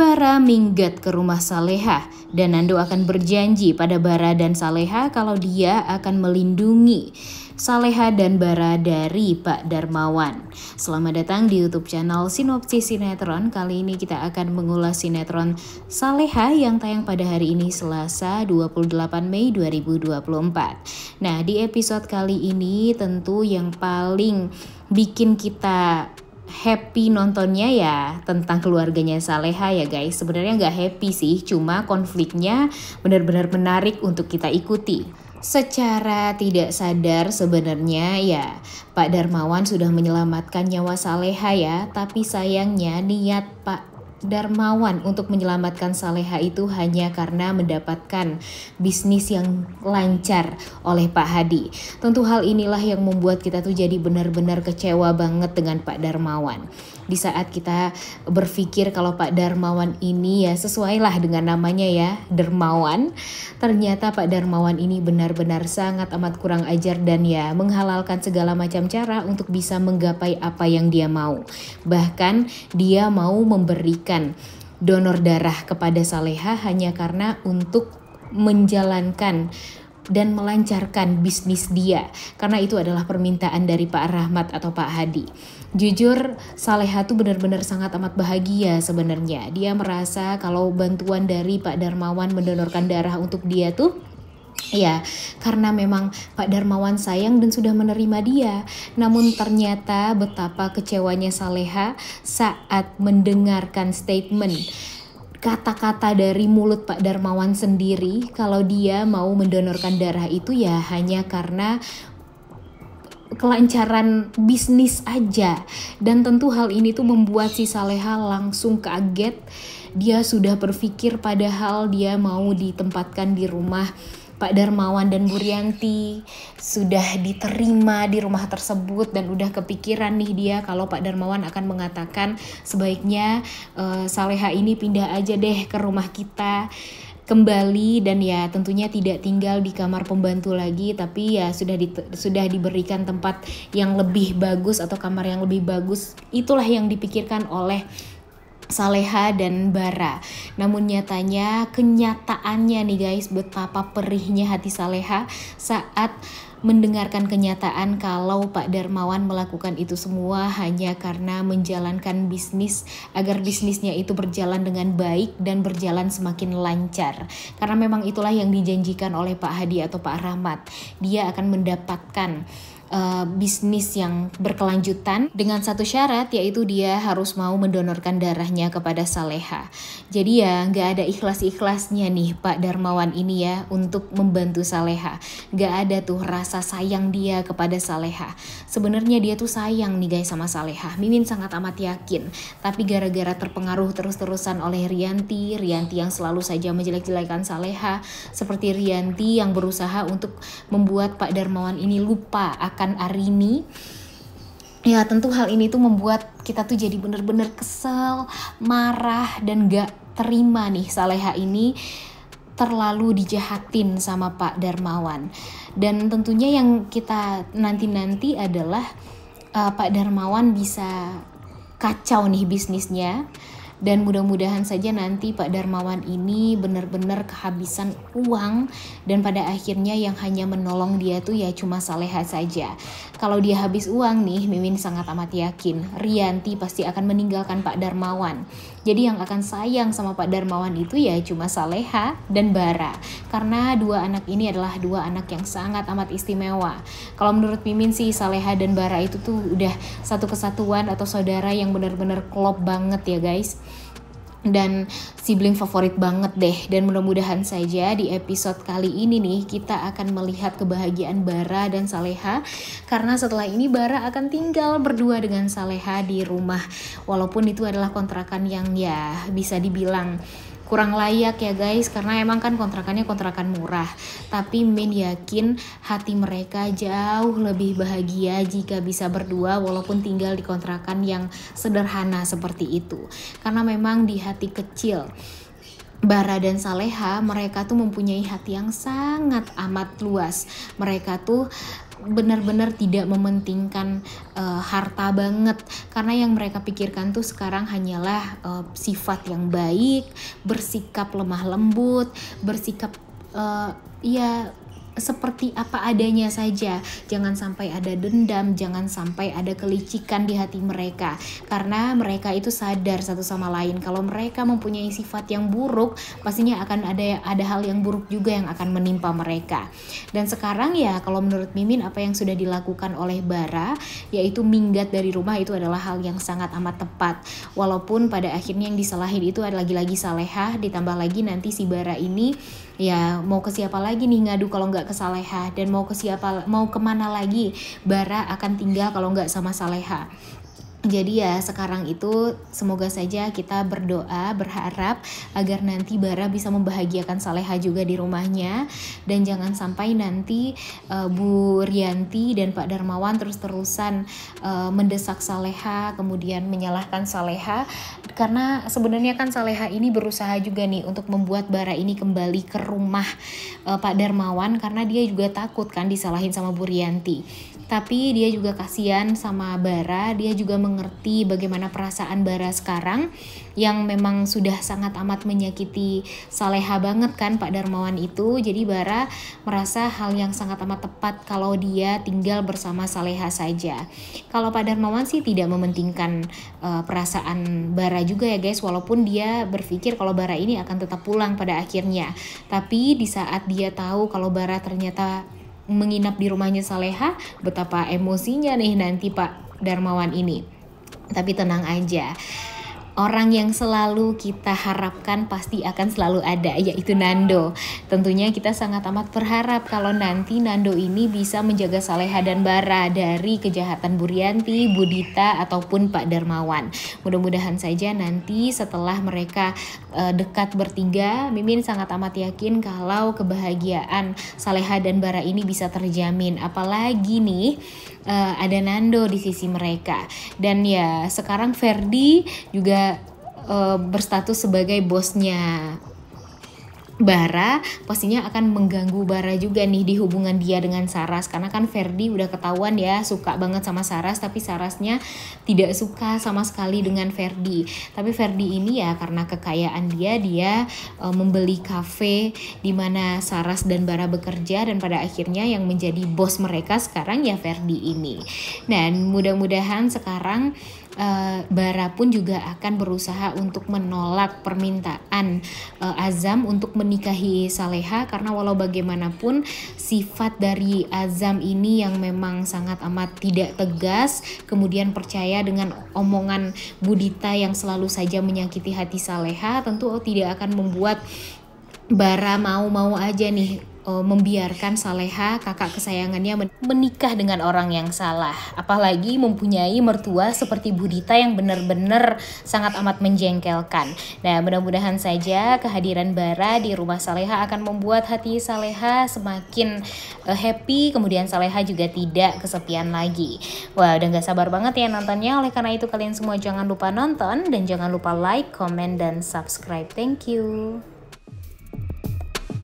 Bara minggat ke rumah Saleha dan Nando akan berjanji pada Bara dan Saleha kalau dia akan melindungi Saleha dan Bara dari Pak Darmawan. Selamat datang di YouTube channel Sinopsis Sinetron. Kali ini kita akan mengulas sinetron Saleha yang tayang pada hari ini Selasa 28 Mei 2024. Nah, di episode kali ini tentu yang paling bikin kita happy nontonnya ya tentang keluarganya Saleha ya guys. Sebenarnya nggak happy sih, cuma konfliknya benar-benar menarik untuk kita ikuti. Secara tidak sadar sebenarnya ya Pak Darmawan sudah menyelamatkan nyawa Saleha ya Tapi sayangnya niat Pak Darmawan untuk menyelamatkan Saleha itu hanya karena mendapatkan bisnis yang lancar oleh Pak Hadi. Tentu hal inilah yang membuat kita tuh jadi benar-benar kecewa banget dengan Pak Darmawan. Di saat kita berpikir kalau Pak Darmawan ini ya sesuailah dengan namanya ya, Dermawan. Ternyata Pak Darmawan ini benar-benar sangat amat kurang ajar dan ya menghalalkan segala macam cara untuk bisa menggapai apa yang dia mau. Bahkan dia mau memberikan memberikan donor darah kepada Saleha hanya karena untuk menjalankan dan melancarkan bisnis dia karena itu adalah permintaan dari Pak Rahmat atau Pak Hadi. Jujur, Saleha tuh benar-benar sangat amat bahagia sebenarnya. Dia merasa kalau bantuan dari Pak Darmawan mendonorkan darah untuk dia tuh Ya, karena memang Pak Darmawan sayang dan sudah menerima dia. Namun ternyata betapa kecewanya Saleha saat mendengarkan statement kata-kata dari mulut Pak Darmawan sendiri kalau dia mau mendonorkan darah itu ya hanya karena kelancaran bisnis aja dan tentu hal ini tuh membuat si Saleha langsung kaget dia sudah berpikir padahal dia mau ditempatkan di rumah Pak Darmawan dan Bu Rianti sudah diterima di rumah tersebut dan udah kepikiran nih dia kalau Pak Darmawan akan mengatakan sebaiknya uh, Saleha ini pindah aja deh ke rumah kita kembali dan ya tentunya tidak tinggal di kamar pembantu lagi tapi ya sudah di, sudah diberikan tempat yang lebih bagus atau kamar yang lebih bagus itulah yang dipikirkan oleh Saleha dan Bara. Namun nyatanya kenyataannya nih guys betapa perihnya hati Saleha saat mendengarkan kenyataan kalau Pak Darmawan melakukan itu semua hanya karena menjalankan bisnis agar bisnisnya itu berjalan dengan baik dan berjalan semakin lancar. Karena memang itulah yang dijanjikan oleh Pak Hadi atau Pak Rahmat. Dia akan mendapatkan uh, bisnis yang berkelanjutan dengan satu syarat yaitu dia harus mau mendonorkan darahnya kepada saleha. Jadi ya nggak ada ikhlas-ikhlasnya nih Pak Darmawan ini ya untuk membantu saleha. Nggak ada tuh rasa sayang dia kepada saleha. Sebenarnya dia tuh sayang nih guys sama saleha. Mimin sangat amat yakin. Tapi gara-gara terpengaruh terus-terusan oleh Rianti, Rianti yang selalu saja menjelek-jelekan saleha, seperti Rianti yang berusaha untuk membuat Pak Darmawan ini lupa akan makan Arini ya tentu hal ini tuh membuat kita tuh jadi bener-bener kesel, marah dan gak terima nih Saleha ini terlalu dijahatin sama Pak Darmawan. Dan tentunya yang kita nanti-nanti adalah uh, Pak Darmawan bisa kacau nih bisnisnya dan mudah-mudahan saja nanti Pak Darmawan ini benar-benar kehabisan uang dan pada akhirnya yang hanya menolong dia tuh ya cuma Saleha saja. Kalau dia habis uang nih, Mimin sangat amat yakin Rianti pasti akan meninggalkan Pak Darmawan jadi yang akan sayang sama Pak Darmawan itu ya cuma Saleha dan Bara. Karena dua anak ini adalah dua anak yang sangat amat istimewa. Kalau menurut Mimin sih Saleha dan Bara itu tuh udah satu kesatuan atau saudara yang benar-benar klop banget ya guys dan sibling favorit banget deh dan mudah-mudahan saja di episode kali ini nih kita akan melihat kebahagiaan Bara dan Saleha karena setelah ini Bara akan tinggal berdua dengan Saleha di rumah walaupun itu adalah kontrakan yang ya bisa dibilang kurang layak ya guys karena emang kan kontrakannya kontrakan murah tapi Min yakin hati mereka jauh lebih bahagia jika bisa berdua walaupun tinggal di kontrakan yang sederhana seperti itu karena memang di hati kecil Bara dan Saleha mereka tuh mempunyai hati yang sangat amat luas. Mereka tuh benar-benar tidak mementingkan uh, harta banget karena yang mereka pikirkan tuh sekarang hanyalah uh, sifat yang baik, bersikap lemah lembut, bersikap uh, ya seperti apa adanya saja. Jangan sampai ada dendam, jangan sampai ada kelicikan di hati mereka. Karena mereka itu sadar satu sama lain kalau mereka mempunyai sifat yang buruk, pastinya akan ada ada hal yang buruk juga yang akan menimpa mereka. Dan sekarang ya kalau menurut Mimin apa yang sudah dilakukan oleh Bara yaitu minggat dari rumah itu adalah hal yang sangat amat tepat. Walaupun pada akhirnya yang disalahin itu adalah lagi-lagi Salehah ditambah lagi nanti si Bara ini ya mau ke siapa lagi nih ngadu kalau nggak ke Saleha dan mau ke siapa mau kemana lagi Bara akan tinggal kalau nggak sama Saleha jadi ya sekarang itu semoga saja kita berdoa, berharap agar nanti Bara bisa membahagiakan Saleha juga di rumahnya dan jangan sampai nanti uh, Bu Rianti dan Pak Darmawan terus-terusan uh, mendesak Saleha kemudian menyalahkan Saleha karena sebenarnya kan Saleha ini berusaha juga nih untuk membuat Bara ini kembali ke rumah uh, Pak Darmawan karena dia juga takut kan disalahin sama Bu Rianti tapi dia juga kasihan sama Bara dia juga mengerti bagaimana perasaan Bara sekarang yang memang sudah sangat amat menyakiti Saleha banget kan Pak Darmawan itu jadi Bara merasa hal yang sangat amat tepat kalau dia tinggal bersama Saleha saja kalau Pak Darmawan sih tidak mementingkan uh, perasaan Bara juga ya guys walaupun dia berpikir kalau Bara ini akan tetap pulang pada akhirnya tapi di saat dia tahu kalau Bara ternyata menginap di rumahnya Saleha, betapa emosinya nih nanti Pak Darmawan ini. Tapi tenang aja orang yang selalu kita harapkan pasti akan selalu ada yaitu Nando. Tentunya kita sangat amat berharap kalau nanti Nando ini bisa menjaga Saleha dan Bara dari kejahatan Burianti, Budita ataupun Pak Darmawan. Mudah-mudahan saja nanti setelah mereka e, dekat bertiga, Mimin sangat amat yakin kalau kebahagiaan Saleha dan Bara ini bisa terjamin. Apalagi nih uh, ada Nando di sisi mereka. Dan ya sekarang Ferdi juga uh, berstatus sebagai bosnya Bara pastinya akan mengganggu Bara juga nih di hubungan dia dengan Saras karena kan Ferdi udah ketahuan ya suka banget sama Saras tapi Sarasnya tidak suka sama sekali dengan Ferdi tapi Ferdi ini ya karena kekayaan dia dia e, membeli kafe di mana Saras dan Bara bekerja dan pada akhirnya yang menjadi bos mereka sekarang ya Ferdi ini dan mudah-mudahan sekarang Eh, bara pun juga akan berusaha untuk menolak permintaan eh, Azam untuk menikahi Saleha karena walau bagaimanapun sifat dari Azam ini yang memang sangat amat tidak tegas kemudian percaya dengan omongan Budita yang selalu saja menyakiti hati Saleha tentu tidak akan membuat Bara mau-mau aja nih uh, membiarkan Saleha kakak kesayangannya menikah dengan orang yang salah apalagi mempunyai mertua seperti Budita yang benar-benar sangat amat menjengkelkan nah mudah-mudahan saja kehadiran Bara di rumah Saleha akan membuat hati Saleha semakin uh, happy kemudian Saleha juga tidak kesepian lagi wah udah gak sabar banget ya nontonnya oleh karena itu kalian semua jangan lupa nonton dan jangan lupa like, comment, dan subscribe thank you